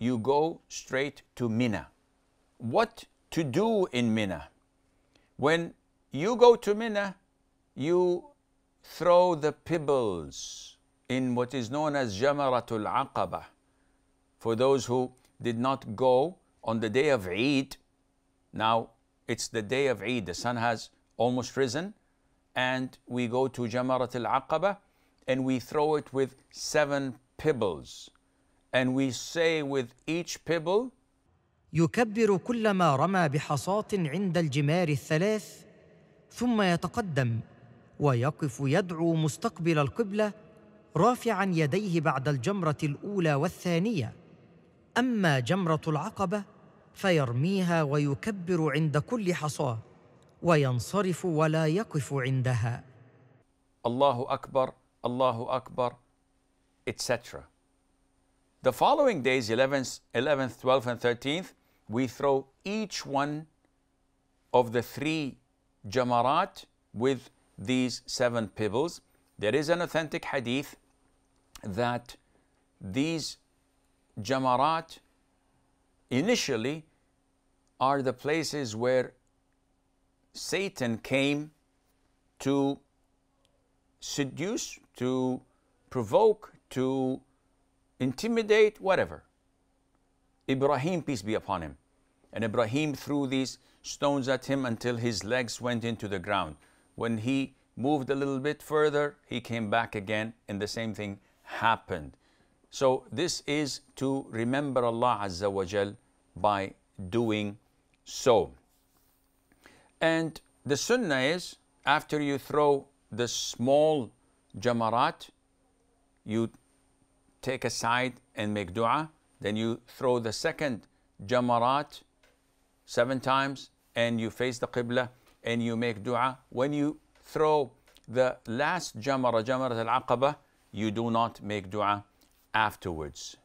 you go straight to Mina. What to do in Mina? When you go to Mina, you throw the pebbles in what is known as Jamaratul Aqaba. For those who did not go on the day of Eid, now it's the day of Eid, the sun has almost risen, and we go to Jamaratul Aqaba and we throw it with seven pebbles. And we say with each pebble, يكبر كلما رمى بحصاة عند الجمار الثلاث ثم يتقدم ويقف يدعو مستقبل القبلة رافعا يديه بعد الجمرة الأولى والثانية أما جمرة العقبة فيرميها ويكبر عند كل حصاه وينصرف ولا يقف عندها الله أكبر الله أكبر etc. The following days, 11th, 11th, 12th, and 13th, we throw each one of the three jamarat with these seven pebbles. There is an authentic hadith that these jamarat initially are the places where Satan came to seduce, to provoke, to intimidate, whatever. Ibrahim, peace be upon him. And Ibrahim threw these stones at him until his legs went into the ground. When he moved a little bit further, he came back again, and the same thing happened. So this is to remember Allah Azza wa Jal by doing so. And the sunnah is after you throw the small jamarat, you take a side and make dua. Then you throw the second jamarat seven times and you face the qibla and you make dua. When you throw the last jamarat, jamarat al-aqaba, you do not make dua afterwards.